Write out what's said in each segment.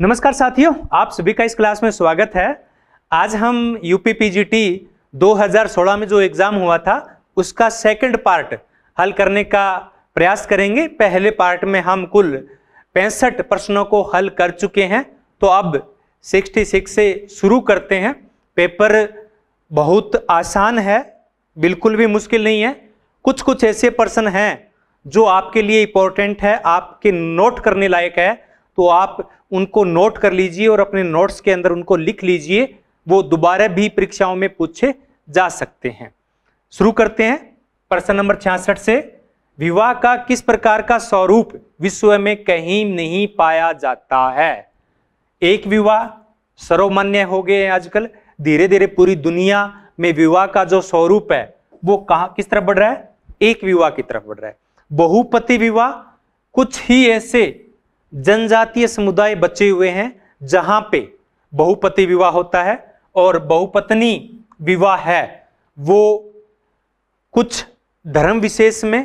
नमस्कार साथियों आप सभी का इस क्लास में स्वागत है आज हम U P P G T दो में जो एग्ज़ाम हुआ था उसका सेकंड पार्ट हल करने का प्रयास करेंगे पहले पार्ट में हम कुल पैंसठ प्रश्नों को हल कर चुके हैं तो अब 66 से शुरू करते हैं पेपर बहुत आसान है बिल्कुल भी मुश्किल नहीं है कुछ कुछ ऐसे प्रश्न हैं जो आपके लिए इम्पोर्टेंट है आपके नोट करने लायक है तो आप उनको नोट कर लीजिए और अपने नोट्स के अंदर उनको लिख लीजिए वो दोबारा भी परीक्षाओं में पूछे जा सकते हैं शुरू करते हैं प्रश्न नंबर छियासठ से विवाह का किस प्रकार का स्वरूप विश्व में कहीं नहीं पाया जाता है एक विवाह सर्वमान्य हो गए हैं आजकल धीरे धीरे पूरी दुनिया में विवाह का जो स्वरूप है वो कहा किस तरफ बढ़ रहा है एक विवाह की तरफ बढ़ रहा है बहुपति विवाह कुछ ही ऐसे जनजातीय समुदाय बचे हुए हैं जहां पे बहुपति विवाह होता है और बहुपत्नी विवाह है वो कुछ धर्म विशेष में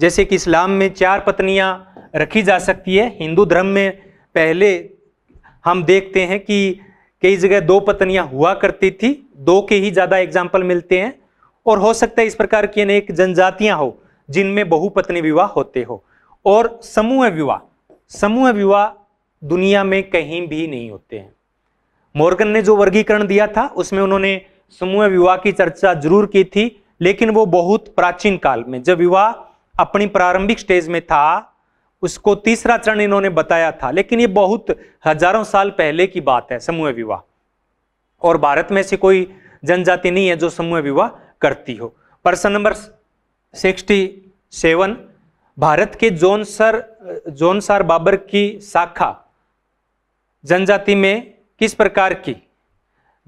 जैसे कि इस्लाम में चार पत्नियां रखी जा सकती है हिंदू धर्म में पहले हम देखते हैं कि कई जगह दो पत्नियां हुआ करती थी दो के ही ज़्यादा एग्जाम्पल मिलते हैं और हो सकता है इस प्रकार की अनेक जनजातियां हो जिनमें बहुपत्नी विवाह होते हो और समूह विवाह समूह विवाह दुनिया में कहीं भी नहीं होते हैं मोर्गन ने जो वर्गीकरण दिया था उसमें उन्होंने समूह विवाह की चर्चा जरूर की थी लेकिन वो बहुत प्राचीन काल में जब विवाह अपनी प्रारंभिक स्टेज में था उसको तीसरा चरण इन्होंने बताया था लेकिन ये बहुत हजारों साल पहले की बात है समूह विवाह और भारत में से कोई जनजाति नहीं है जो समूह विवाह करती हो प्रश्न नंबर सिक्सटी सेवन भारत के जोनसर सर बाबर की शाखा जनजाति में किस प्रकार की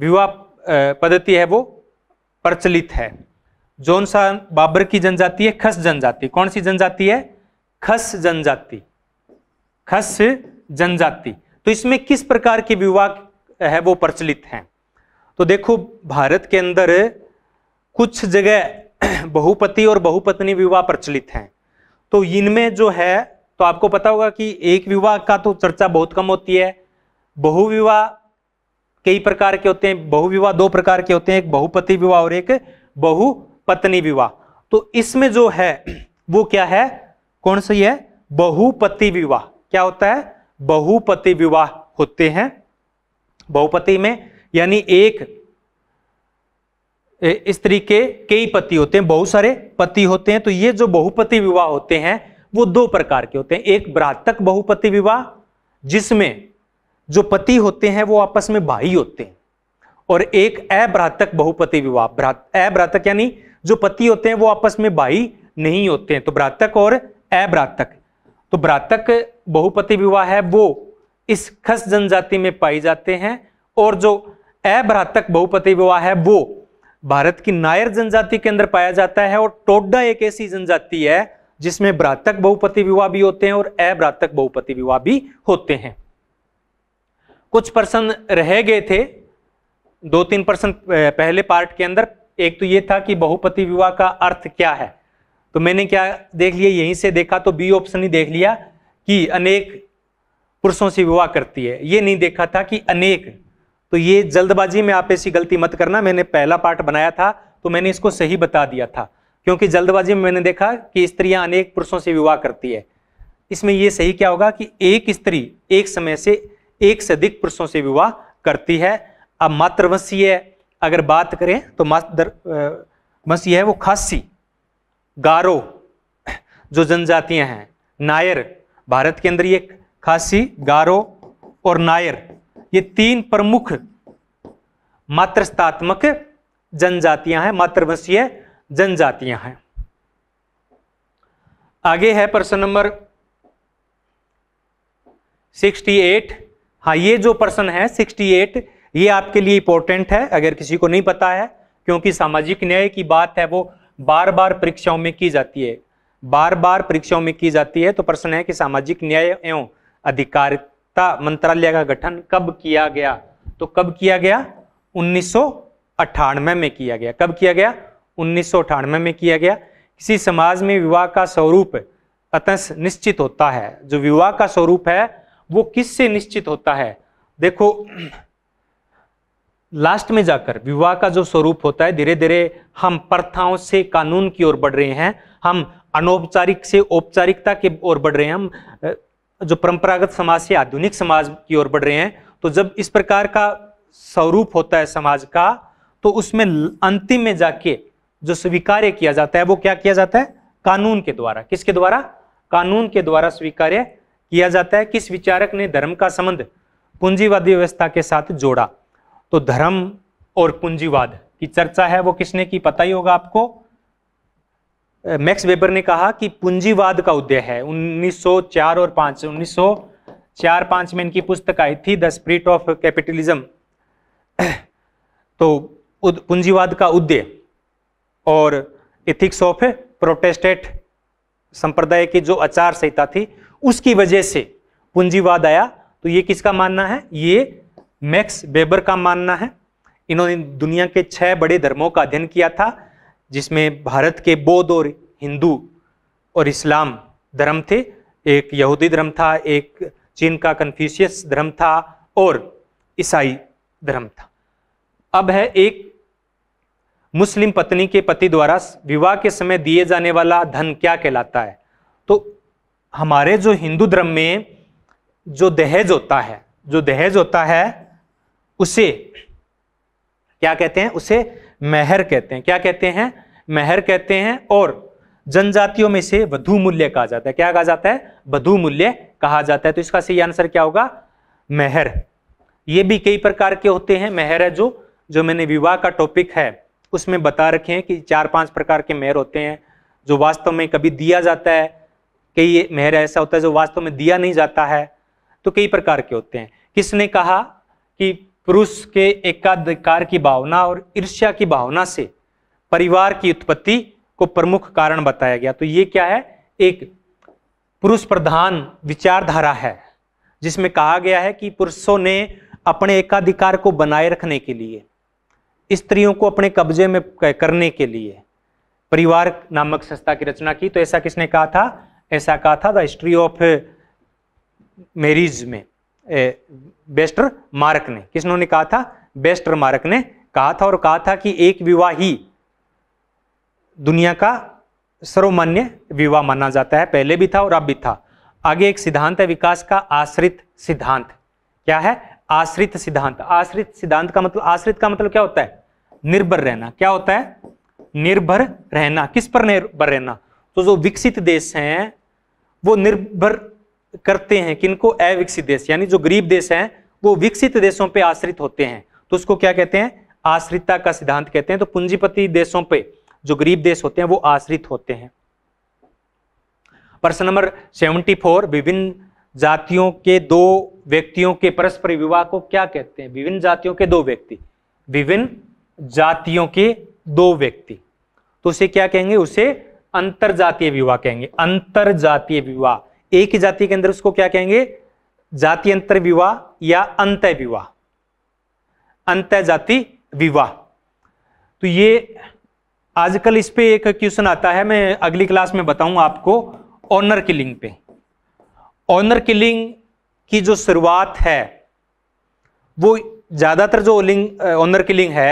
विवाह पद्धति है वो प्रचलित है जोनसार बाबर की जनजाति है खस जनजाति कौन सी जनजाति है खस जनजाति खस जनजाति तो इसमें किस प्रकार के विवाह है वो प्रचलित हैं तो देखो भारत के अंदर कुछ जगह बहुपति और बहुपत्नी विवाह प्रचलित हैं तो इनमें जो है तो आपको पता होगा कि एक विवाह का तो चर्चा बहुत कम होती है बहुविवाह कई प्रकार के होते हैं बहुविवाह दो प्रकार के होते हैं एक बहुपति विवाह और एक बहुपत्नी विवाह तो इसमें जो है वो क्या है कौन सा है बहुपति विवाह क्या होता है बहुपति विवाह होते हैं बहुपति में यानी एक स्त्री के कई पति होते हैं बहुत सारे पति होते हैं तो ये जो बहुपति विवाह होते हैं वो दो प्रकार के होते हैं एक बरातक बहुपति विवाह जिसमें जो पति होते हैं वो आपस में भाई होते हैं और एक अभ्रातक बहुपति विवाह भ्रात अभ्रातक यानी जो पति होते हैं वो आपस में भाई नहीं होते हैं तो भ्रातक और अभ्रातक तो भ्रातक बहुपति विवाह है वो इस खस जनजाति में पाए जाते हैं और जो अभ्रातक बहुपति विवाह है वो भारत की नायर जनजाति के अंदर पाया जाता है और टोडा एक ऐसी जनजाति है जिसमें ब्रातक बहुपति विवाह भी होते हैं और अभ्रातक बहुपति विवाह भी होते हैं कुछ प्रश्न रह गए थे दो तीन प्रश्न पहले पार्ट के अंदर एक तो ये था कि बहुपति विवाह का अर्थ क्या है तो मैंने क्या देख लिया यहीं से देखा तो बी ऑप्शन ही देख लिया कि अनेक पुरुषों से विवाह करती है ये नहीं देखा था कि अनेक तो ये जल्दबाजी में आप ऐसी गलती मत करना मैंने पहला पार्ट बनाया था तो मैंने इसको सही बता दिया था क्योंकि जल्दबाजी में मैंने देखा कि स्त्रियां अनेक पुरुषों से विवाह करती है इसमें यह सही क्या होगा कि एक स्त्री एक समय से एक से अधिक पुरुषों से विवाह करती है अब मातृवंशीय अगर बात करें तो मात्र वंशीय है वो खासी गारो जो जनजातियां हैं नायर भारत के अंदर ये खासी गारो और नायर ये तीन प्रमुख मातृस्तात्मक जनजातियां हैं मातृवंशीय जनजातियां हैं आगे है प्रश्न नंबर 68 हाँ ये जो प्रश्न है 68 ये आपके लिए इंपॉर्टेंट है अगर किसी को नहीं पता है क्योंकि सामाजिक न्याय की बात है वो बार बार परीक्षाओं में की जाती है बार बार परीक्षाओं में की जाती है तो प्रश्न है कि सामाजिक न्याय एवं अधिकारिता मंत्रालय का गठन कब किया गया तो कब किया गया उन्नीस में किया गया कब किया गया उन्नीस में किया गया किसी समाज में विवाह का स्वरूप अतंश निश्चित होता है जो विवाह का स्वरूप है वो किससे निश्चित होता है देखो लास्ट में जाकर विवाह का जो स्वरूप होता है धीरे धीरे हम प्रथाओं से कानून की ओर बढ़ रहे हैं हम अनौपचारिक से औपचारिकता के ओर बढ़ रहे हैं हम जो परंपरागत समाज से आधुनिक समाज की ओर बढ़ रहे हैं तो जब इस प्रकार का स्वरूप होता है समाज का तो उसमें अंतिम में जाके जो स्वीकार्य किया जाता है वो क्या किया जाता है कानून के द्वारा किसके द्वारा कानून के द्वारा स्वीकार्य किया जाता है किस विचारक ने धर्म का संबंध पूंजीवादी व्यवस्था के साथ जोड़ा तो धर्म और पूंजीवाद की चर्चा है वो किसने की पता ही होगा आपको मैक्स वेबर ने कहा कि पूंजीवाद का उदय है 1904 और 5 1904 5 में इनकी पुस्तक आई थी द स्प्रिट ऑफ कैपिटलिज्म तो पूंजीवाद का उदय और इथिक्स ऑफ प्रोटेस्टेट संप्रदाय की जो आचार संहिता थी उसकी वजह से पूंजीवाद आया तो ये किसका मानना है ये मैक्स बेबर का मानना है इन्होंने दुनिया के छह बड़े धर्मों का अध्ययन किया था जिसमें भारत के बौद्ध और हिंदू और इस्लाम धर्म थे एक यहूदी धर्म था एक चीन का कन्फ्यूशियस धर्म था और ईसाई धर्म था अब है एक मुस्लिम पत्नी के पति द्वारा विवाह के समय दिए जाने वाला धन क्या कहलाता है तो हमारे जो हिंदू धर्म में जो दहेज होता है जो दहेज होता है उसे क्या कहते हैं उसे मेहर कहते हैं क्या कहते हैं मेहर कहते हैं और जनजातियों में से वधु मूल्य कहा जाता है क्या कहा जाता है वधु मूल्य कहा जाता है तो इसका सही आंसर क्या होगा मेहर ये भी कई प्रकार के होते हैं मेहर है जो जो मैंने विवाह का टॉपिक है उसमें बता रखे हैं कि चार पांच प्रकार के मेहर होते हैं जो वास्तव में कभी दिया जाता है कई मेहर ऐसा होता है जो वास्तव में दिया नहीं जाता है तो कई प्रकार के होते हैं किसने कहा कि पुरुष के एकाधिकार की भावना और ईर्ष्या की भावना से परिवार की उत्पत्ति को प्रमुख कारण बताया गया तो ये क्या है एक पुरुष प्रधान विचारधारा है जिसमें कहा गया है कि पुरुषों ने अपने एकाधिकार को बनाए रखने के लिए स्त्रियों को अपने कब्जे में करने के लिए परिवार नामक संस्था की रचना की तो ऐसा किसने कहा था ऐसा कहा था द हिस्ट्री ऑफ मैरिज में बेस्टर मार्क ने किसने कहा था बेस्टर मार्क ने कहा था और कहा था कि एक विवाह ही दुनिया का सर्वमान्य विवाह माना जाता है पहले भी था और अब भी था आगे एक सिद्धांत है विकास का आश्रित सिद्धांत क्या है आश्रित सिद्धांत आश्रित सिद्धांत का मतलब आश्रित का मतलब क्या होता है निर्भर रहना क्या होता है निर्भर रहना किस पर निर्भर रहना तो जो विकसित देश हैं वो निर्भर करते हैं किनको अविकसित देश यानी जो गरीब देश हैं वो विकसित देशों पे आश्रित होते हैं तो उसको क्या कहते हैं आश्रितता का सिद्धांत कहते हैं तो पूंजीपति देशों पे जो गरीब देश होते हैं वो आश्रित होते हैं प्रश्न नंबर सेवेंटी फोर विभिन्न जातियों के दो व्यक्तियों के परस्पर विवाह को क्या कहते हैं विभिन्न जातियों के दो व्यक्ति विभिन्न जातियों के दो व्यक्ति तो उसे क्या कहेंगे उसे अंतर जातीय विवाह कहेंगे अंतर जातीय विवाह एक ही जाति के अंदर उसको क्या कहेंगे जाति अंतर विवाह या अंत विवाह अंत जाति विवाह तो ये आजकल इस पे एक क्वेश्चन आता है मैं अगली क्लास में बताऊं आपको ऑनर किलिंग पे ऑनर किलिंग की जो शुरुआत है वो ज़्यादातर जो लिंग ऑनर किलिंग है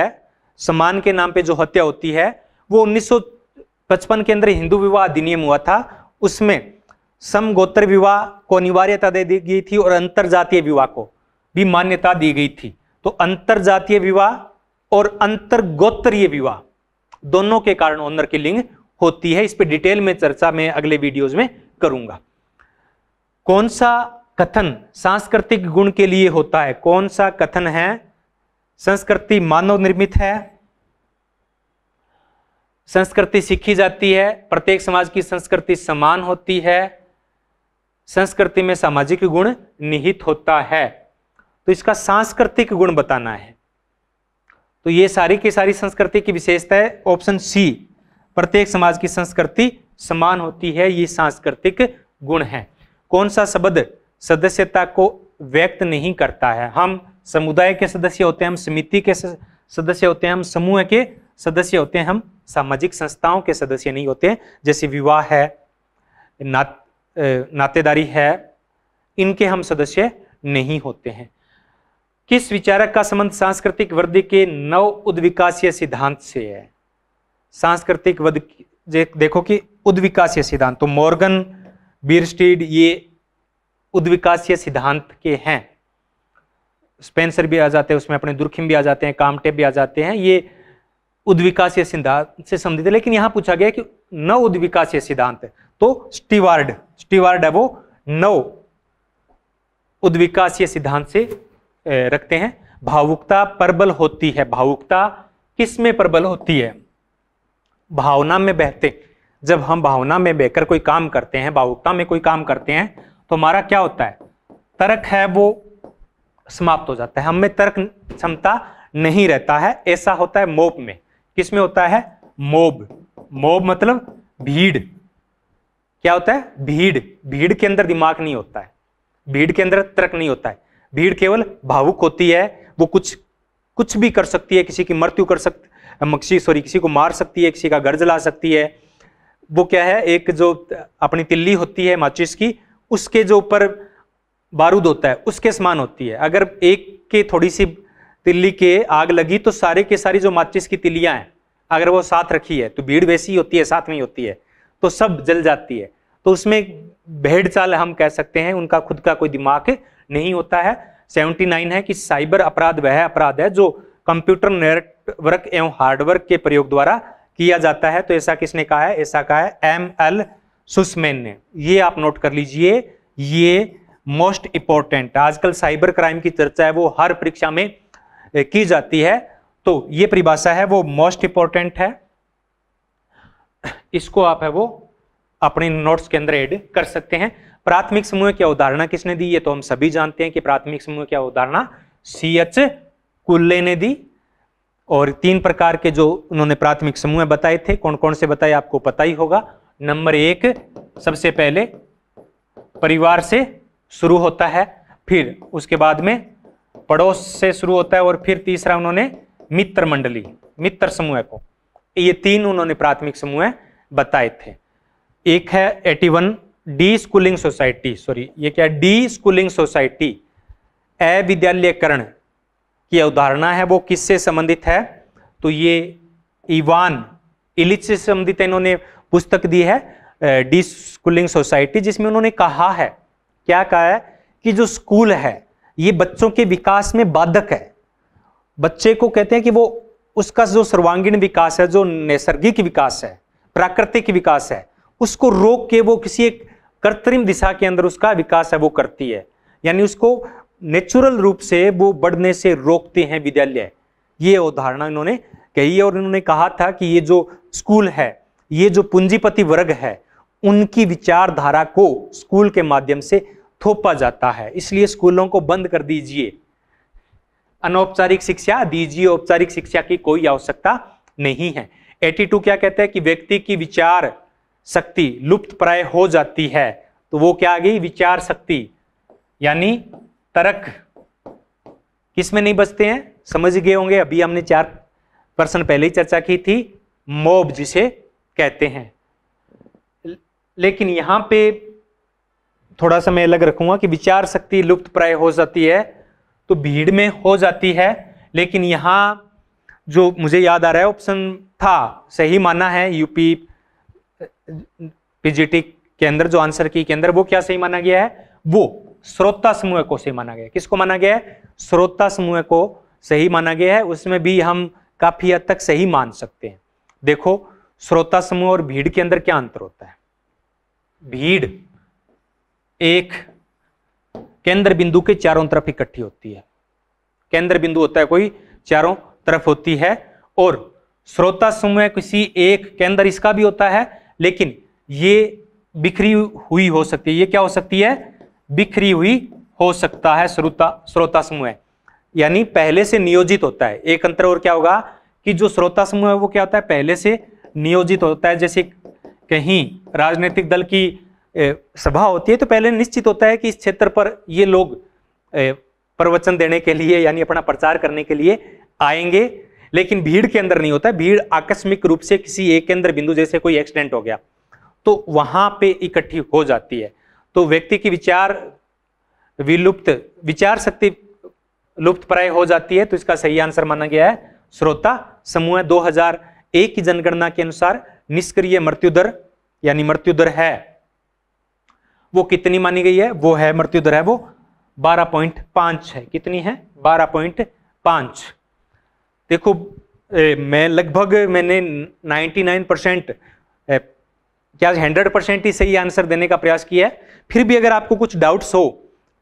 सम्मान के नाम पे जो हत्या होती है वो 1955 के अंदर हिंदू विवाह अधिनियम हुआ था उसमें समगोत्र विवाह को अनिवार्यता दे दी गई थी और अंतर जातीय विवाह को भी मान्यता दी गई थी तो अंतर जातीय विवाह और अंतर गोत्रीय विवाह दोनों के कारण ऑनर किलिंग होती है इस पर डिटेल में चर्चा में अगले वीडियोज में करूंगा कौन सा कथन सांस्कृतिक गुण के लिए होता है कौन सा कथन है संस्कृति मानव निर्मित है संस्कृति सीखी जाती है प्रत्येक समाज की संस्कृति समान होती है संस्कृति में सामाजिक गुण निहित होता है तो इसका सांस्कृतिक गुण बताना है तो ये सारी की सारी संस्कृति की विशेषता है ऑप्शन सी प्रत्येक समाज की संस्कृति समान होती है ये सांस्कृतिक गुण है कौन सा शब्द सदस्यता को व्यक्त नहीं करता है हम समुदाय के सदस्य होते हैं हम समिति के सदस्य होते हैं हम समूह के सदस्य होते हैं हम सामाजिक संस्थाओं के सदस्य नहीं होते जैसे विवाह है ना, नातेदारी है इनके हम सदस्य नहीं होते हैं किस विचारक का संबंध सांस्कृतिक वृद्धि के नव उद्विकासीय सिद्धांत से है सांस्कृतिक देखो कि उद्विकासीय सिद्धांत तो मॉर्गन बीरस्टीड ये उद्विकासीय सिद्धांत के हैं स्पेंसर भी आ जाते हैं उसमें अपने दुर्खिम भी आ जाते हैं कामटे भी आ जाते हैं ये उद्विकासीय सिद्धांत से संबंधित है लेकिन यहां पूछा गया कि नव उद्विकासीय सिद्धांत तो स्टीवार्ड स्टीवार्ड है वो नव उद्विकासीय सिद्धांत से रखते हैं भावुकता प्रबल होती है भावुकता किसमें प्रबल होती है भावना में बहते जब हम भावना में बहकर कोई काम करते हैं भावुकता में कोई काम करते हैं तो हमारा क्या होता है तर्क है वो समाप्त हो जाता है हमें तर्क क्षमता नहीं रहता है ऐसा होता है मोब में किस में होता है मोब मोब मतलब भीड़ क्या होता है भीड़ भीड़ के अंदर दिमाग नहीं होता है भीड़ के अंदर तर्क नहीं होता है भीड़ केवल भावुक होती है वो कुछ कुछ भी कर सकती है किसी की मृत्यु कर सकती मक्सी सॉरी किसी को मार सकती है किसी का घर जला सकती है वो क्या है एक जो अपनी तिल्ली होती है माचिस की उसके जो ऊपर बारूद होता है उसके समान होती है अगर एक के थोड़ी सी तिल्ली के आग लगी तो सारे के सारी जो माचिस की तिल्लियाँ हैं अगर वो साथ रखी है तो भीड़ वैसी होती है साथ में ही होती है तो सब जल जाती है तो उसमें भेड़ चाल हम कह सकते हैं उनका खुद का कोई दिमाग नहीं होता है 79 है कि साइबर अपराध वह अपराध है जो कंप्यूटर नेटवर्क एवं हार्डवर्क के प्रयोग द्वारा किया जाता है तो ऐसा किसने कहा है ऐसा कहा है एम एल सुसमैन ने ये आप नोट कर लीजिए ये मोस्ट इंपॉर्टेंट आजकल साइबर क्राइम की चर्चा है वो हर परीक्षा में की जाती है तो ये परिभाषा है वो मोस्ट इंपॉर्टेंट है इसको आप है वो अपने नोट्स के अंदर एड कर सकते हैं प्राथमिक समूह की अवधारणा किसने दी ये तो हम सभी जानते हैं कि प्राथमिक समूह की अवधारणा सी एच कुल्ले ने दी और तीन प्रकार के जो उन्होंने प्राथमिक समूह बताए थे कौन कौन से बताए आपको पता ही होगा नंबर एक सबसे पहले परिवार से शुरू होता है फिर उसके बाद में पड़ोस से शुरू होता है और फिर तीसरा उन्होंने मित्र मंडली मित्र समूह को ये तीन उन्होंने प्राथमिक समूह बताए थे एक है one D schooling society sorry ये क्या डी स्कूलिंग सोसाइटी अविद्यालयकरण की अवधारणा है वो किससे संबंधित है तो ये इवान इलिच से संबंधित इन्होंने पुस्तक दी है डी स्कूलिंग सोसाइटी जिसमें उन्होंने कहा है क्या कहा है कि जो स्कूल है ये बच्चों के विकास में बाधक है बच्चे को कहते हैं कि वो उसका जो सर्वांगीण विकास है जो नैसर्गिक विकास है प्राकृतिक विकास है उसको रोक के वो किसी एक कृत्रिम दिशा के अंदर उसका विकास है वो करती है यानी उसको नेचुरल रूप से वो बढ़ने से रोकते हैं विद्यालय ये उदाहरण इन्होंने कही और इन्होंने कहा था कि ये जो स्कूल है ये जो पूंजीपति वर्ग है उनकी विचारधारा को स्कूल के माध्यम से थोपा जाता है इसलिए स्कूलों को बंद कर दीजिए अनौपचारिक शिक्षा दीजिए औपचारिक शिक्षा की कोई आवश्यकता नहीं है 82 क्या कहता है कि व्यक्ति की विचार शक्ति लुप्त प्राय हो जाती है तो वो क्या आ गई विचार शक्ति यानी तरक किस में नहीं बचते हैं समझ गए होंगे अभी हमने चार प्रश्न पहले ही चर्चा की थी मोब जिसे कहते हैं लेकिन यहां पे थोड़ा सा मैं अलग रखूंगा कि विचार शक्ति लुप्त प्राय हो जाती है तो भीड़ में हो जाती है लेकिन यहाँ जो मुझे याद आ रहा है ऑप्शन था सही माना है यूपी पीजीटी के अंदर जो आंसर की के अंदर वो क्या सही माना गया है वो श्रोता समूह को सही माना गया किसको माना गया है श्रोता समूह को सही माना गया है उसमें भी हम काफी हद तक सही मान सकते हैं देखो श्रोता समूह और भीड़ के अंदर क्या अंतर होता है भीड़ एक केंद्र बिंदु के चारों तरफ इकट्ठी होती है केंद्र बिंदु होता है कोई चारों तरफ होती है और श्रोता समूह किसी एक केंद्र इसका भी होता है लेकिन ये बिखरी हुई हो सकती है ये क्या हो सकती है बिखरी हुई हो सकता है श्रोता श्रोता समूह यानी पहले से नियोजित होता है एक अंतर और क्या होगा कि जो श्रोता समूह है वो क्या होता है पहले से नियोजित होता है जैसे कहीं राजनीतिक दल की सभा होती है तो पहले निश्चित होता है कि इस क्षेत्र पर ये लोग प्रवचन देने के लिए यानी अपना प्रचार करने के लिए आएंगे लेकिन भीड़ के अंदर नहीं होता भीड़ आकस्मिक रूप से किसी एक केंद्र बिंदु जैसे कोई एक्सीडेंट हो गया तो वहां पे इकट्ठी हो जाती है तो व्यक्ति की विचार विलुप्त विचार शक्ति लुप्त प्राय हो जाती है तो इसका सही आंसर माना गया है श्रोता समूह 2001 की जनगणना के अनुसार निष्क्रिय मृत्यु दर यानी मृत्यु दर है वो कितनी मानी गई है वो है मृत्यु दर है वो 12.5 है कितनी है 12.5 देखो ए, मैं लगभग मैंने 99 परसेंट क्या हंड्रेड परसेंट ही सही आंसर देने का प्रयास किया है फिर भी अगर आपको कुछ डाउट्स हो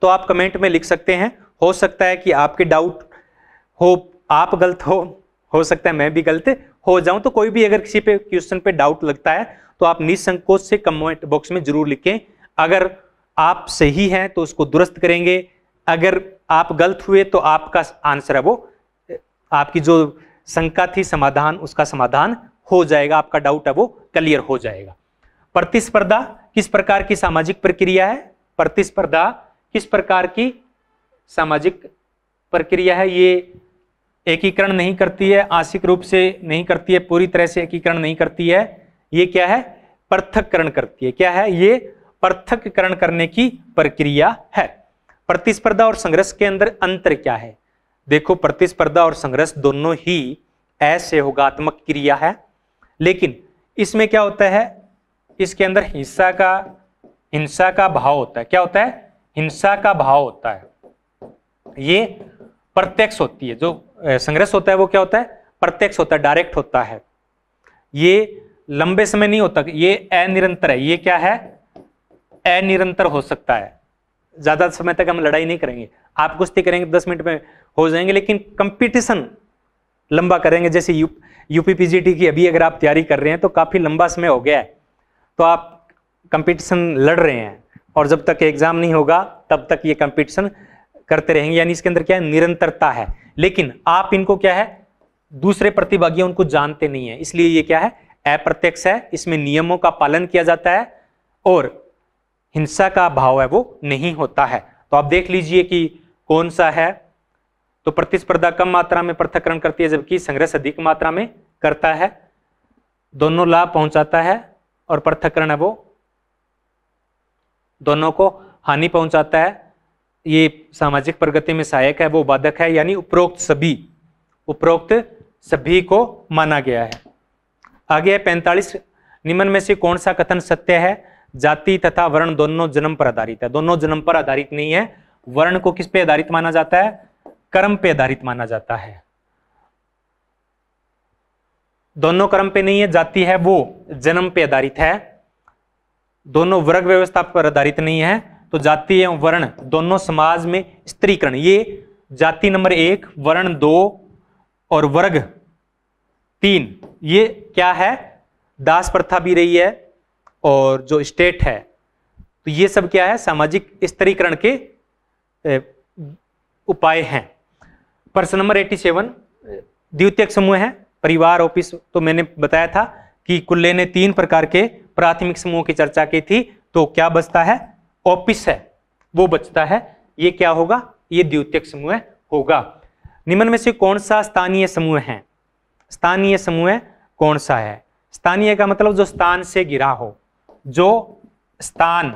तो आप कमेंट में लिख सकते हैं हो सकता है कि आपके डाउट हो आप गलत हो हो सकता है मैं भी गलत हो जाऊं तो कोई भी अगर किसी पे क्वेश्चन पे डाउट लगता है तो आप निसंकोच से कमेंट बॉक्स में जरूर लिखें अगर आप सही हैं तो उसको दुरुस्त करेंगे अगर आप गलत हुए तो आपका आंसर है वो आपकी जो शंका थी समाधान उसका समाधान हो जाएगा आपका डाउट है वो क्लियर हो जाएगा प्रतिस्पर्धा किस प्रकार की सामाजिक प्रक्रिया है प्रतिस्पर्धा किस प्रकार की सामाजिक प्रक्रिया है ये एकीकरण नहीं करती है आंशिक रूप से नहीं करती है पूरी तरह से एकीकरण नहीं करती है ये क्या है पृथककरण करती है क्या है ये पृथककरण करने की प्रक्रिया है प्रतिस्पर्धा और संघर्ष के अंदर अंतर क्या है देखो प्रतिस्पर्धा और संघर्ष दोनों ही असहयोगात्मक क्रिया है लेकिन इसमें क्या होता है इसके अंदर हिंसा का हिंसा का भाव होता है क्या होता है हिंसा का भाव होता है ये प्रत्यक्ष होती है जो संघर्ष होता है वो क्या होता है प्रत्यक्ष होता है डायरेक्ट होता है ये लंबे समय नहीं होता ये अनिरंतर है ये क्या है अनिरंतर हो सकता है ज्यादा समय तक हम लड़ाई नहीं करेंगे आप कुश्ती करेंगे तो दस मिनट में हो जाएंगे लेकिन कंपटीशन लंबा करेंगे जैसे यू यूपी पीजीटी की अभी अगर आप तैयारी कर रहे हैं तो काफी लंबा समय हो गया है तो आप कंपटीशन लड़ रहे हैं और जब तक एग्ज़ाम नहीं होगा तब तक ये कंपटीशन करते रहेंगे यानी इसके अंदर क्या है निरंतरता है लेकिन आप इनको क्या है दूसरे प्रतिभागी उनको जानते नहीं है इसलिए ये क्या है अप्रत्यक्ष है इसमें नियमों का पालन किया जाता है और हिंसा का भाव है वो नहीं होता है तो आप देख लीजिए कि कौन सा है तो प्रतिस्पर्धा कम मात्रा में पृथकरण करती है जबकि संघर्ष अधिक मात्रा में करता है दोनों लाभ पहुंचाता है और पृथककरण है वो दोनों को हानि पहुंचाता है ये सामाजिक प्रगति में सहायक है वो बाधक है यानी उपरोक्त सभी उपरोक्त सभी को माना गया है आगे है पैंतालीस निम्न में से कौन सा कथन सत्य है जाति तथा वर्ण दोनों जन्म पर आधारित है दोनों जन्म पर आधारित नहीं है वर्ण को किस पे आधारित माना जाता है कर्म पे आधारित माना जाता है दोनों क्रम पे नहीं है जाति है वो जन्म पे आधारित है दोनों वर्ग व्यवस्था पर आधारित नहीं है तो जाति एवं वर्ण दोनों समाज में स्त्रीकरण ये जाति नंबर एक वर्ण दो और वर्ग तीन ये क्या है दास प्रथा भी रही है और जो स्टेट है तो ये सब क्या है सामाजिक स्त्रीकरण के उपाय हैं प्रश्न नंबर 87 द्वितीय समूह है परिवार ऑफिस तो मैंने बताया था कि कुल्ले ने तीन प्रकार के प्राथमिक समूह की चर्चा की थी तो क्या बचता है ऑफिस है वो बचता है ये क्या होगा ये द्वितीय समूह होगा निम्न में से कौन सा स्थानीय समूह है स्थानीय समूह कौन सा है स्थानीय का मतलब जो स्थान से गिरा हो जो स्थान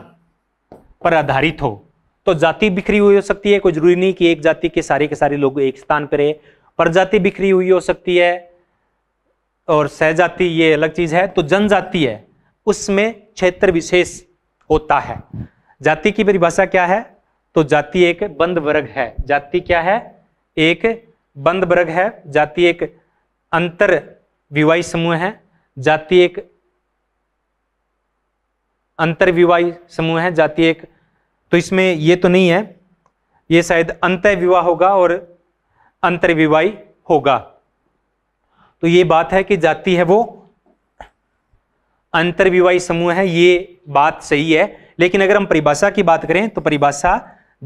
पर आधारित हो तो जाति बिखरी हुई हो सकती है कोई जरूरी नहीं कि एक जाति के सारे के सारे लोग एक स्थान पर रहे प्रजाति बिखरी हुई हो सकती है और सहजाति ये अलग चीज़ है तो जनजाति है उसमें क्षेत्र विशेष होता है जाति की परिभाषा क्या है तो जाति एक बंद वर्ग है जाति क्या है एक बंद वर्ग है जाति एक अंतर विवाही समूह है जाति एक अंतर विवाही समूह है जाति एक तो इसमें ये तो नहीं है ये शायद अंत विवाह होगा और विवाही होगा तो ये बात है कि जाति है वो अंतरविवाही समूह है ये बात सही है लेकिन अगर हम परिभाषा की बात करें तो परिभाषा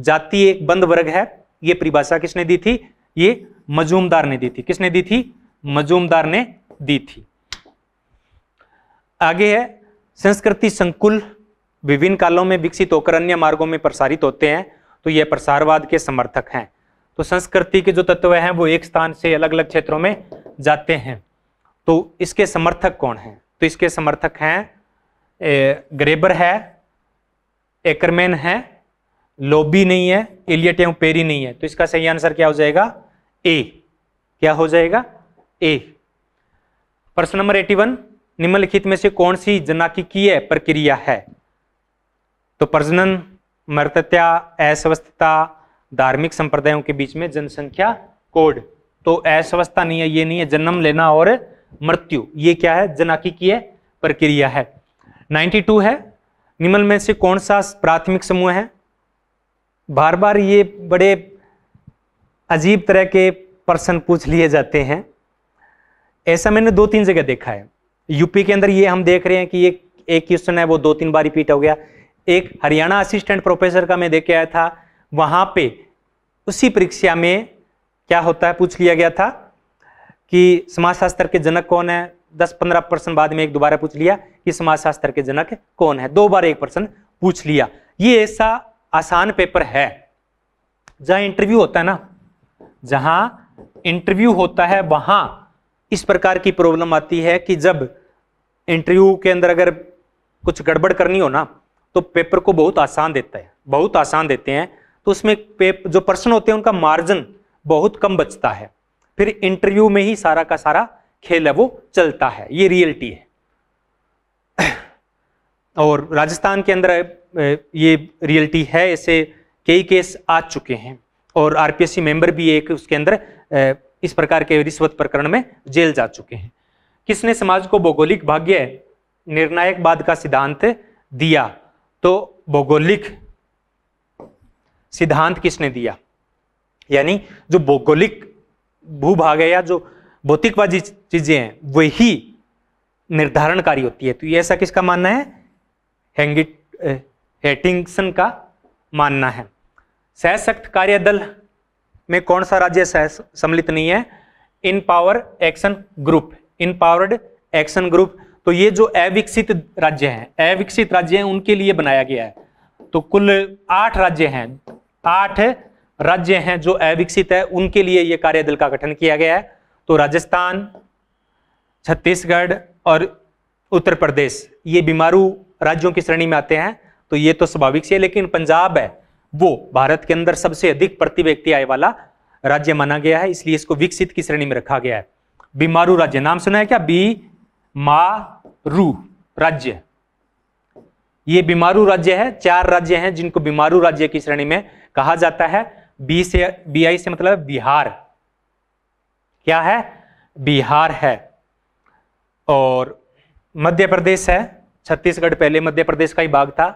जाति एक बंद वर्ग है ये परिभाषा किसने दी थी ये मजूमदार ने दी थी किसने दी थी मजूमदार ने दी थी आगे है संस्कृति संकुल विभिन्न कालों में विकसित होकर अन्य मार्गों में प्रसारित होते हैं तो यह प्रसारवाद के समर्थक हैं तो संस्कृति के जो तत्व हैं वो एक स्थान से अलग अलग क्षेत्रों में जाते हैं तो इसके समर्थक कौन हैं तो इसके समर्थक हैं ग्रेबर है एकरमैन है लोबी नहीं है इलियट एवं पेरी नहीं है तो इसका सही आंसर क्या हो जाएगा ए क्या हो जाएगा ए प्रश्न नंबर 81 निम्नलिखित में से कौन सी जनाकिकीय प्रक्रिया है तो प्रजनन मृतत्या अस्वस्थता धार्मिक संप्रदायों के बीच में जनसंख्या कोड तो असवस्था नहीं है ये नहीं है जन्म लेना और मृत्यु ये क्या है जनाकी की है प्रक्रिया है 92 है निम्न में से कौन सा प्राथमिक समूह है बार बार ये बड़े अजीब तरह के प्रश्न पूछ लिए जाते हैं ऐसा मैंने दो तीन जगह देखा है यूपी के अंदर ये हम देख रहे हैं कि ये एक क्वेश्चन है वो दो तीन बार रिपीट हो गया एक हरियाणा असिस्टेंट प्रोफेसर का मैं देख आया था वहां पे उसी परीक्षा में क्या होता है पूछ लिया गया था कि समाजशास्त्र के जनक कौन है दस पंद्रह परसेंट बाद में एक दोबारा पूछ लिया कि समाजशास्त्र के जनक कौन है दो बार एक परसेंट पूछ लिया ये ऐसा आसान पेपर है जहां इंटरव्यू होता है ना जहां इंटरव्यू होता है वहां इस प्रकार की प्रॉब्लम आती है कि जब इंटरव्यू के अंदर अगर कुछ गड़बड़ करनी हो ना तो पेपर को बहुत आसान देता है बहुत आसान देते हैं तो उसमें जो पर्सन होते हैं उनका मार्जिन बहुत कम बचता है फिर इंटरव्यू में ही सारा का सारा खेल है वो चलता है ये रियलिटी है और राजस्थान के अंदर ये रियलिटी है ऐसे कई केस आ चुके हैं और आरपीएससी मेंबर भी एक उसके अंदर इस प्रकार के रिश्वत प्रकरण में जेल जा चुके हैं किसने समाज को भौगोलिक भाग्य निर्णायक बाद का सिद्धांत दिया तो भौगोलिक सिद्धांत किसने दिया यानी जो भौगोलिक भूभाग है या जो भौतिकवादी चीजें हैं वही निर्धारणकारी होती है तो ये ऐसा किसका मानना है हेटिंगसन का मानना है सशक्त कार्यदल में कौन सा राज्य सम्मिलित नहीं है in power action group in powered action group तो ये जो अविकसित राज्य हैं अविकसित राज्य हैं उनके लिए बनाया गया है तो कुल आठ राज्य हैं आठ है, राज्य हैं जो अविकसित है उनके लिए ये कार्यदल का गठन किया गया है तो राजस्थान छत्तीसगढ़ और उत्तर प्रदेश ये बीमारू राज्यों की श्रेणी में आते हैं तो ये तो स्वाभाविक से है लेकिन पंजाब है वो भारत के अंदर सबसे अधिक प्रति व्यक्ति आय वाला राज्य माना गया है इसलिए इसको विकसित की श्रेणी में रखा गया है बीमारू राज्य नाम सुना है क्या बी मारू राज्य ये बीमारू राज्य है चार राज्य हैं जिनको बीमारू राज्य की श्रेणी में कहा जाता है बी से बी आई से मतलब बिहार क्या है बिहार है और मध्य प्रदेश है छत्तीसगढ़ पहले मध्य प्रदेश का ही भाग था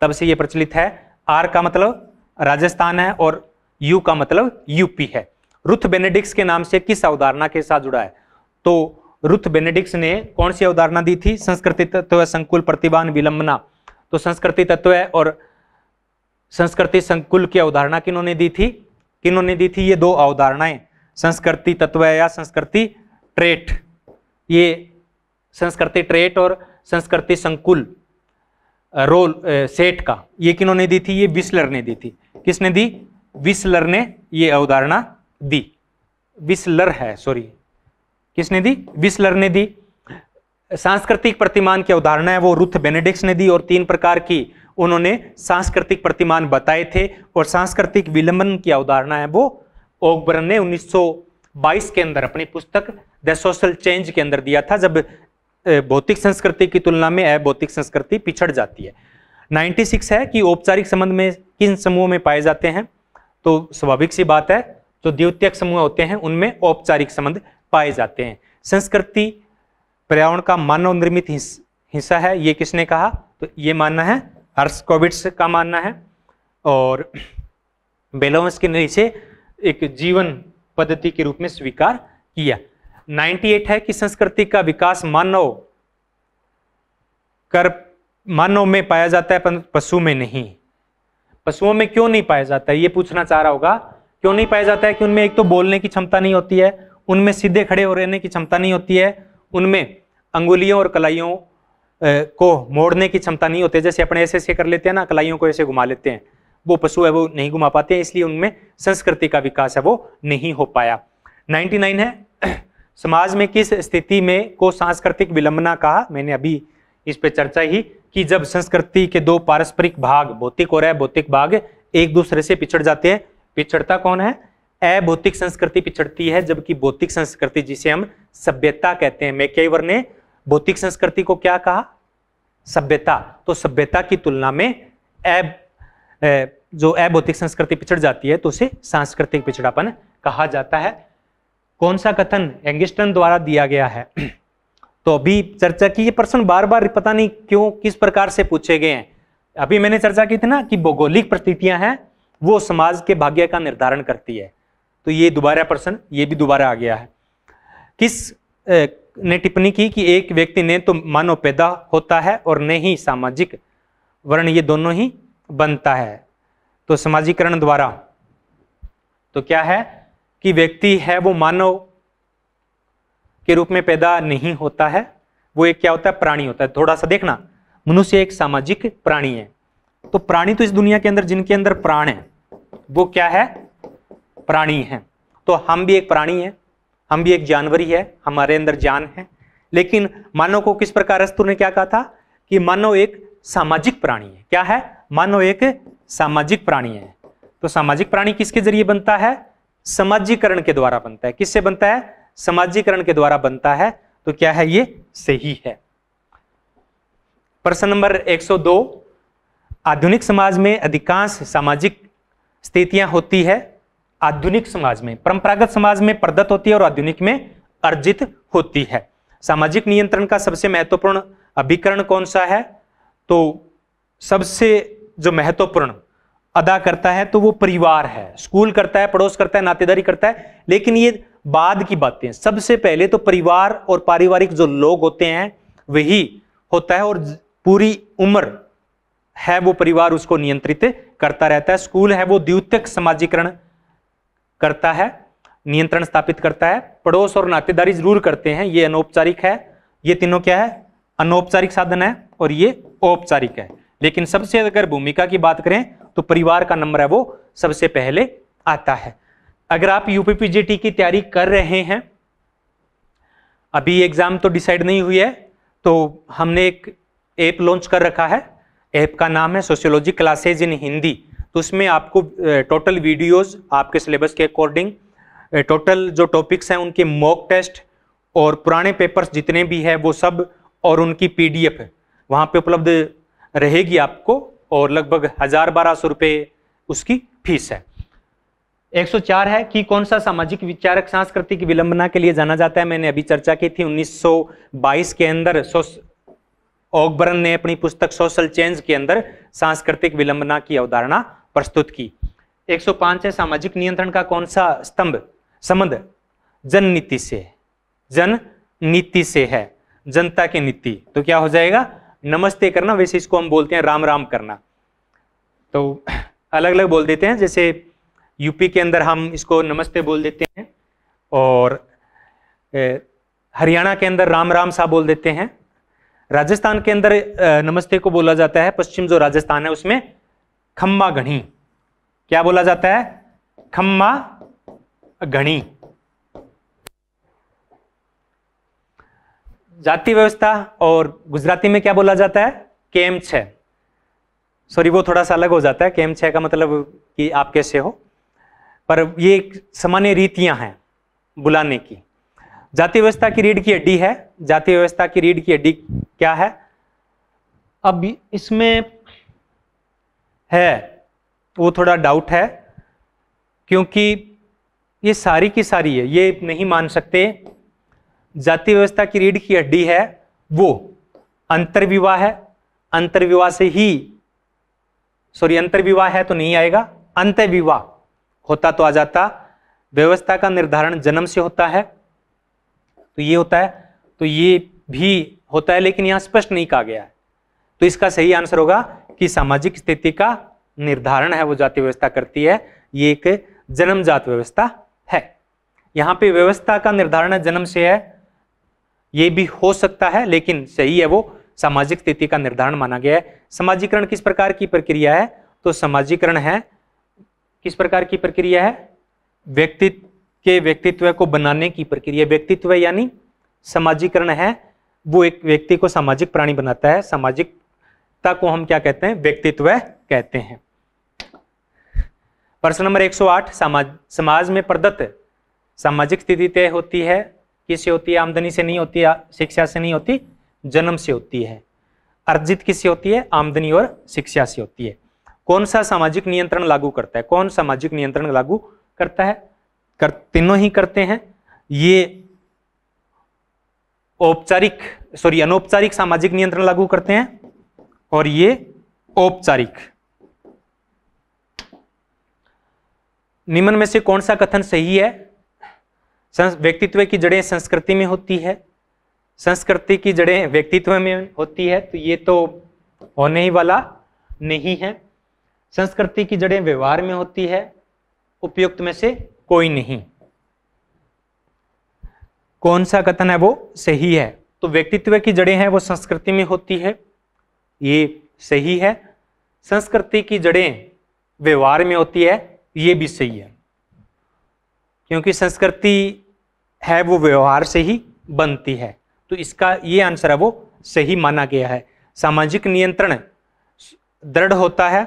तब से ये प्रचलित है आर का मतलब राजस्थान है और यू का मतलब यूपी है रुथ बेनेडिक्स के नाम से किस अवधारणा के साथ जुड़ा है तो रुथ बेनेडिक्स ने कौन सी अवधारणा दी थी संस्कृति तत्व संकुल प्रतिभा विलंबना तो संस्कृति तत्व और संस्कृति संकुल की अवधारणा किन्होंने दी थी किन्होंने दी थी ये दो अवधारणाएं संस्कृति तत्व या संस्कृति ट्रेट ये संस्कृति ट्रेट और संस्कृति संकुल रोल सेट का ये किन्होंने दी थी ये विस्लर ने दी थी किसने दी विस्लर ने ये अवधारणा दी विस्लर है सॉरी किसने दी विस्लर ने दी सांस्कृतिक प्रतिमान की अवधारणा है वो रुथ बेनेडिक्स ने दी और तीन प्रकार की उन्होंने सांस्कृतिक प्रतिमान बताए थे और सांस्कृतिक विलंबन की अवधारणा है वो ओकबरन ने 1922 के अंदर अपनी पुस्तक द सोशल चेंज के अंदर दिया था जब भौतिक संस्कृति की तुलना में अभौतिक संस्कृति पिछड़ जाती है 96 है कि औपचारिक संबंध में किन समूहों में पाए जाते हैं तो स्वाभाविक सी बात है जो द्वितीयक समूह होते हैं उनमें औपचारिक संबंध पाए जाते हैं संस्कृति पर्यावरण का मानव निर्मित हिस्सा है ये किसने कहा तो ये मानना है हर्सकोविट्स का मानना है और बेलोवंस के नीचे एक जीवन पद्धति के रूप में स्वीकार किया 98 है कि संस्कृति का विकास मानव कर मानव में पाया जाता है पशु में नहीं पशुओं में क्यों नहीं पाया जाता है ये पूछना चाह रहा होगा क्यों नहीं पाया जाता है कि उनमें एक तो बोलने की क्षमता नहीं होती है उनमें सीधे खड़े हो रहने की क्षमता नहीं होती है उनमें अंगुलियों और कलाइयों को मोड़ने की क्षमता नहीं होती जैसे अपने ऐसे ऐसे कर लेते हैं ना कलाइयों को ऐसे घुमा लेते हैं वो पशु है वो नहीं घुमा पाते हैं इसलिए उनमें संस्कृति का विकास है वो नहीं हो पाया 99 है समाज में किस स्थिति में को सांस्कृतिक विलंबना कहा मैंने अभी इस पर चर्चा ही कि जब संस्कृति के दो पारस्परिक भाग भौतिक और अभौतिक भाग एक दूसरे से पिछड़ जाते हैं पिछड़ता कौन है अभौतिक संस्कृति पिछड़ती है जबकि भौतिक संस्कृति जिसे हम सभ्यता कहते हैं मैकेवर ने भौतिक संस्कृति को क्या कहा सभ्यता तो सभ्यता की तुलना में ऐब जो अभौतिक संस्कृति पिछड़ जाती है तो उसे सांस्कृतिक पिछड़ापन कहा जाता है कौन सा कथन एंगिस्टन द्वारा दिया गया है तो अभी चर्चा की ये प्रश्न बार बार पता नहीं क्यों किस प्रकार से पूछे गए हैं अभी मैंने चर्चा की थी ना कि भौगोलिक परिस्थितियां हैं वो समाज के भाग्य का निर्धारण करती है तो ये दोबारा प्रश्न ये भी दोबारा आ गया है किस ने टिप्पणी की कि एक व्यक्ति ने तो मानव पैदा होता है और न ही सामाजिक वर्ण ये दोनों ही बनता है तो समाजीकरण द्वारा तो क्या है कि व्यक्ति है वो मानव के रूप में पैदा नहीं होता है वो एक क्या होता है प्राणी होता है थोड़ा सा देखना मनुष्य एक सामाजिक प्राणी है तो प्राणी तो इस दुनिया के अंदर जिनके अंदर प्राण है वो क्या है प्राणी है तो हम भी एक प्राणी है हम भी एक जानवरी है हमारे अंदर जान है लेकिन मानव को किस प्रकार अस्तुर ने क्या कहा था कि मानव एक सामाजिक प्राणी है क्या है मानव एक सामाजिक प्राणी है तो सामाजिक प्राणी किसके जरिए बनता है समाजीकरण के द्वारा बनता है किससे बनता है समाजीकरण के द्वारा बनता है तो क्या है ये सही है प्रश्न नंबर 102 आधुनिक समाज में अधिकांश सामाजिक स्थितियां होती है आधुनिक समाज में परंपरागत समाज में प्रदत्त होती है और आधुनिक में अर्जित होती है सामाजिक नियंत्रण का सबसे महत्वपूर्ण अभिकरण कौन सा है तो सबसे जो महत्वपूर्ण अदा करता है तो वो परिवार है स्कूल करता है पड़ोस करता है नातेदारी करता है लेकिन ये बाद की बातें सबसे पहले तो परिवार और पारिवारिक जो लोग होते हैं वही होता है और पूरी उम्र है वो परिवार उसको नियंत्रित करता रहता है स्कूल है वो द्वितीय समाजीकरण करता है नियंत्रण स्थापित करता है पड़ोस और नातेदारी जरूर करते हैं ये अनौपचारिक है ये तीनों क्या है अनौपचारिक साधन है और ये औपचारिक है लेकिन सबसे अगर भूमिका की बात करें तो परिवार का नंबर है वो सबसे पहले आता है अगर आप यूपीपीजीटी की तैयारी कर रहे हैं अभी एग्जाम तो डिसाइड नहीं हुई है तो हमने एक ऐप लॉन्च कर रखा है ऐप का नाम है सोशियोलॉजी क्लासेज इन हिंदी तो उसमें आपको टोटल वीडियोस आपके सिलेबस के अकॉर्डिंग टोटल जो टॉपिक्स हैं उनके मॉक टेस्ट और पुराने पेपर्स जितने भी हैं वो सब और उनकी पी डी एफ वहाँ पर उपलब्ध रहेगी आपको और लगभग हज़ार बारह सौ रुपये उसकी फीस है 104 है कि कौन सा सामाजिक विचारक सांस्कृतिक विलंबना के लिए जाना जाता है मैंने अभी चर्चा की थी 1922 के अंदर ओकबरन ने अपनी पुस्तक सोशल चेंज के अंदर सांस्कृतिक विलंबना की अवधारणा प्रस्तुत की 105 है सामाजिक नियंत्रण का कौन सा स्तंभ संबंध जन नीति से जन नीति से है जनता की नीति तो क्या हो जाएगा नमस्ते करना वैसे इसको हम बोलते हैं राम राम करना तो अलग अलग बोल देते हैं जैसे यूपी के अंदर हम इसको नमस्ते बोल देते हैं और हरियाणा के अंदर राम राम सा बोल देते हैं राजस्थान के अंदर नमस्ते को बोला जाता है पश्चिम जो राजस्थान है उसमें खम्मा घनी क्या बोला जाता है खम्मा घनी जाति व्यवस्था और गुजराती में क्या बोला जाता है केम छ सॉरी वो थोड़ा सा अलग हो जाता है केम छ का मतलब कि आप कैसे हो पर ये सामान्य रीतियां हैं बुलाने की जाति व्यवस्था की रीढ़ की हड्डी है जाति व्यवस्था की रीढ़ की हड्डी क्या है अब इसमें है वो थोड़ा डाउट है क्योंकि ये सारी की सारी है ये नहीं मान सकते जाति व्यवस्था की रीढ़ की हड्डी है वो अंतर्विवाह है अंतर्विवाह से ही सॉरी अंतर्विवाह है तो नहीं आएगा अंत विवाह होता तो आ जाता व्यवस्था का निर्धारण जन्म से होता है तो ये होता है तो ये भी होता है लेकिन यहां स्पष्ट नहीं कहा गया है तो इसका सही आंसर होगा की सामाजिक स्थिति का निर्धारण है वो जाति व्यवस्था करती है ये एक जन्मजात व्यवस्था है यहाँ पे व्यवस्था का निर्धारण जन्म से है ये भी हो सकता है लेकिन सही है वो सामाजिक स्थिति का निर्धारण माना गया है समाजीकरण किस प्रकार की प्रक्रिया है तो समाजीकरण है किस प्रकार की प्रक्रिया है व्यक्तित्व के व्यक्तित्व को बनाने की प्रक्रिया व्यक्तित्व यानी समाजीकरण है वो एक व्यक्ति को सामाजिक प्राणी बनाता है सामाजिक सत्ता को हम क्या कहते हैं व्यक्तित्व कहते हैं प्रश्न नंबर 108 समाज समाज में प्रदत्त सामाजिक स्थिति तय होती है किससे होती है आमदनी से नहीं होती शिक्षा से नहीं होती जन्म से होती है अर्जित किससे होती है आमदनी और शिक्षा से होती है कौन सा सामाजिक नियंत्रण लागू करता है कौन सामाजिक नियंत्रण लागू करता है कर तीनों ही करते हैं ये औपचारिक सॉरी अनौपचारिक सामाजिक नियंत्रण लागू करते हैं और ये औपचारिक निम्न में से कौन सा कथन सही है व्यक्तित्व की जड़ें संस्कृति में होती है संस्कृति की जड़ें व्यक्तित्व में होती है तो ये तो होने ही वाला नहीं है संस्कृति की जड़ें व्यवहार में होती है उपयुक्त में से कोई नहीं कौन सा कथन है वो सही है तो व्यक्तित्व की जड़ें हैं वो संस्कृति में होती है ये सही है संस्कृति की जड़ें व्यवहार में होती है ये भी सही है क्योंकि संस्कृति है वो व्यवहार से ही बनती है तो इसका ये आंसर है वो सही माना गया है सामाजिक नियंत्रण दृढ़ होता है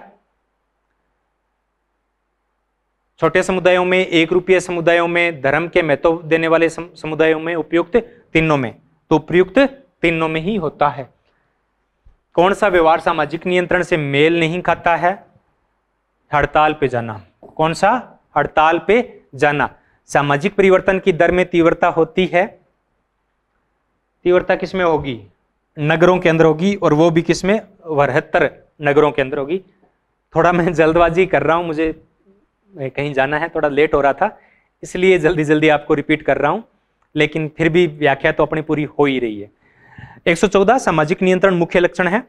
छोटे समुदायों में एक रुपये समुदायों में धर्म के महत्व देने वाले समुदायों में उपयुक्त तीनों में तो उपयुक्त तीनों में ही होता है कौन सा व्यवहार सामाजिक नियंत्रण से मेल नहीं खाता है हड़ताल पे जाना कौन सा हड़ताल पे जाना सामाजिक परिवर्तन की दर में तीव्रता होती है तीव्रता किसमें होगी नगरों के अंदर होगी और वो भी किसमें वरहत्तर नगरों के अंदर होगी थोड़ा मैं जल्दबाजी कर रहा हूँ मुझे कहीं जाना है थोड़ा लेट हो रहा था इसलिए जल्दी जल्दी आपको रिपीट कर रहा हूँ लेकिन फिर भी व्याख्या तो अपनी पूरी हो ही रही है 114 सामाजिक नियंत्रण मुख्य लक्षण है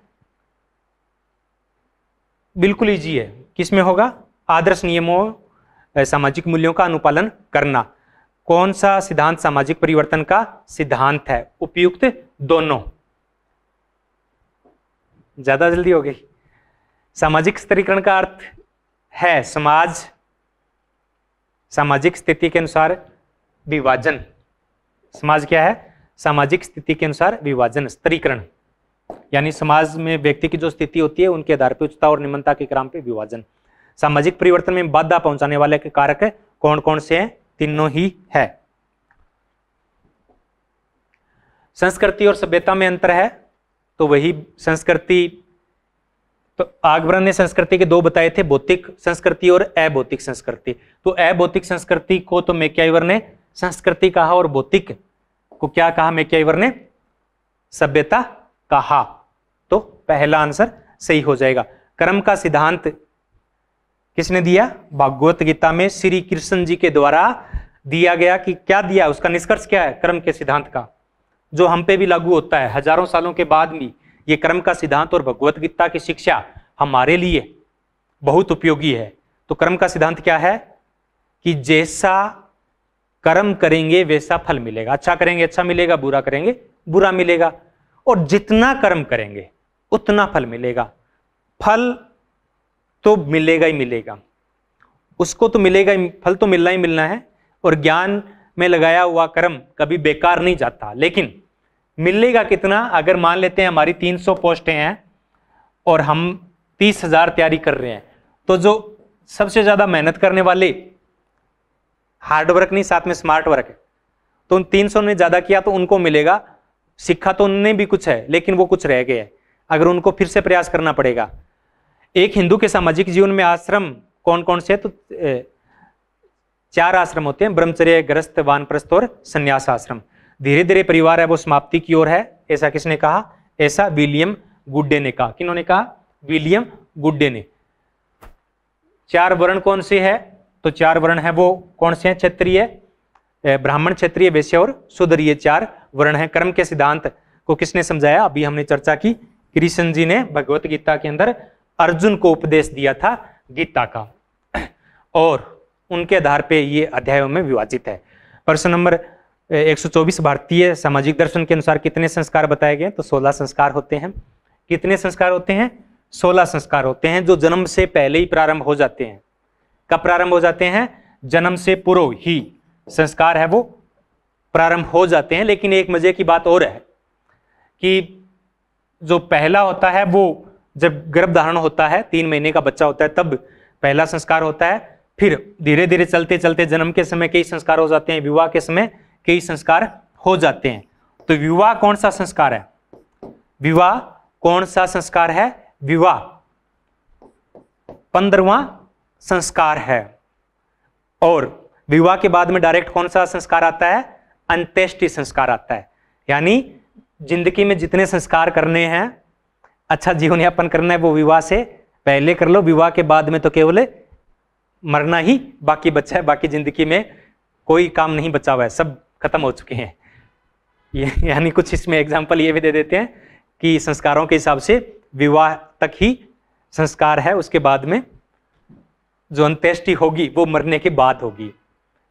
बिल्कुल ईजी है किसमें होगा आदर्श नियमों सामाजिक मूल्यों का अनुपालन करना कौन सा सिद्धांत सामाजिक परिवर्तन का सिद्धांत है उपयुक्त दोनों ज्यादा जल्दी हो गई सामाजिक स्तरीकरण का अर्थ है समाज सामाजिक स्थिति के अनुसार विभाजन समाज क्या है सामाजिक स्थिति के अनुसार विभाजन स्तरीकरण यानी समाज में व्यक्ति की जो स्थिति होती है उनके आधार पर उच्चता और निम्नता के क्रम पे विभाजन सामाजिक परिवर्तन में बाधा पहुंचाने वाले के कारक कौन कौन से हैं तीनों ही है संस्कृति और सभ्यता में अंतर है तो वही संस्कृति तो आगवरण ने संस्कृति के दो बताए थे भौतिक संस्कृति और अभौतिक संस्कृति तो अभौतिक संस्कृति को तो मेक्यावर ने संस्कृति कहा और भौतिक को क्या कहा मेक्याइवर ने सभ्यता कहा तो पहला आंसर सही हो जाएगा कर्म का सिद्धांत किसने दिया भागवत गीता में श्री कृष्ण जी के द्वारा दिया गया कि क्या दिया उसका निष्कर्ष क्या है कर्म के सिद्धांत का जो हम पे भी लागू होता है हजारों सालों के बाद भी ये कर्म का सिद्धांत और भगवत गीता की शिक्षा हमारे लिए बहुत उपयोगी है तो कर्म का सिद्धांत क्या है कि जैसा कर्म करेंगे वैसा फल मिलेगा अच्छा करेंगे अच्छा मिलेगा बुरा करेंगे बुरा मिलेगा और जितना कर्म करेंगे उतना फल मिलेगा फल तो मिलेगा ही मिलेगा उसको तो मिलेगा ही फल तो मिलना ही मिलना है और ज्ञान में लगाया हुआ कर्म कभी बेकार नहीं जाता लेकिन मिलेगा कितना अगर मान लेते हैं हमारी 300 पोस्टें हैं और हम 30,000 तैयारी कर रहे हैं तो जो सबसे ज़्यादा मेहनत करने वाले हार्ड वर्क नहीं साथ में स्मार्ट वर्क है तो उन तीन सौ ने ज़्यादा किया तो उनको मिलेगा सीखा तो उनने भी कुछ है लेकिन वो कुछ रह गए हैं अगर उनको फिर से प्रयास करना पड़ेगा एक हिंदू के सामाजिक जीवन में आश्रम कौन कौन से है तो चार आश्रम होते हैं ब्रह्मचर्य ग्रस्त प्रस्त और संन्यास आश्रम धीरे धीरे परिवार है वो समाप्ति की ओर है ऐसा किसने कहा ऐसा विलियम गुड्डे ने कहा किन्होंने कहा विलियम गुड्डे ने चार वर्ण कौन से है तो चार वर्ण है वो कौन से हैं क्षेत्रीय ब्राह्मण क्षेत्रीय वैश्य और शुद्र ये चार वर्ण है कर्म के सिद्धांत को किसने समझाया अभी हमने चर्चा की कृष्ण जी ने भगवत गीता के अंदर अर्जुन को उपदेश दिया था गीता का और उनके आधार पे ये अध्यायों में विभाजित है प्रश्न नंबर 124 भारतीय सामाजिक दर्शन के अनुसार कितने संस्कार बताए गए तो 16 संस्कार होते हैं कितने संस्कार होते हैं 16 संस्कार होते हैं जो जन्म से पहले ही प्रारंभ हो जाते हैं कब प्रारंभ हो जाते हैं जन्म से पूर्व ही संस्कार है वो प्रारंभ हो जाते हैं लेकिन एक मजे की बात और है कि जो पहला होता है वो जब गर्भधारण होता है तीन महीने का बच्चा होता है तब पहला संस्कार होता है फिर धीरे धीरे चलते चलते जन्म के समय कई संस्कार हो जाते हैं विवाह के समय कई संस्कार हो जाते हैं तो विवाह कौन सा संस्कार है विवाह कौन सा संस्कार है विवाह पंद्रवा संस्कार है और विवाह के बाद में डायरेक्ट कौन सा संस्कार आता है अंत्येष्टि संस्कार आता है यानी जिंदगी में जितने संस्कार करने हैं अच्छा जीवन यापन करना है वो विवाह से पहले कर लो विवाह के बाद में तो केवल मरना ही बाकी बचा है बाकी जिंदगी में कोई काम नहीं बचा हुआ है सब खत्म हो चुके हैं यानी कुछ इसमें एग्जाम्पल ये भी दे देते हैं कि संस्कारों के हिसाब से विवाह तक ही संस्कार है उसके बाद में जो अंत्येष्टि होगी वो मरने के बाद होगी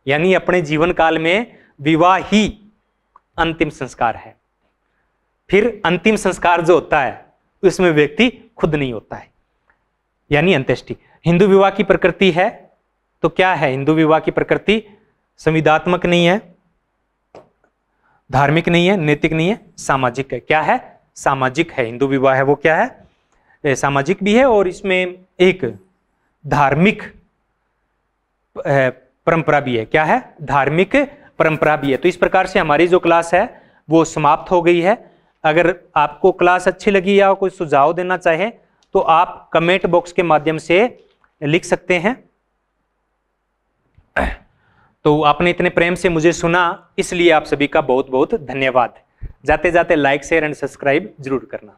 यानी अपने जीवन काल में विवाह ही अंतिम संस्कार है फिर अंतिम संस्कार जो होता है उसमें व्यक्ति खुद नहीं होता है यानी अंत्येष्टि हिंदू विवाह की प्रकृति है तो क्या है हिंदू विवाह की प्रकृति संविधात्मक नहीं है धार्मिक नहीं है नैतिक नहीं है सामाजिक है क्या है सामाजिक है हिंदू विवाह है वो क्या है सामाजिक भी है और इसमें एक धार्मिक परंपरा भी है क्या है धार्मिक परंपरा भी है तो इस प्रकार से हमारी जो क्लास है वो समाप्त हो गई है अगर आपको क्लास अच्छी लगी या कोई सुझाव देना चाहे तो आप कमेंट बॉक्स के माध्यम से लिख सकते हैं तो आपने इतने प्रेम से मुझे सुना इसलिए आप सभी का बहुत बहुत धन्यवाद जाते जाते लाइक शेयर एंड सब्सक्राइब जरूर करना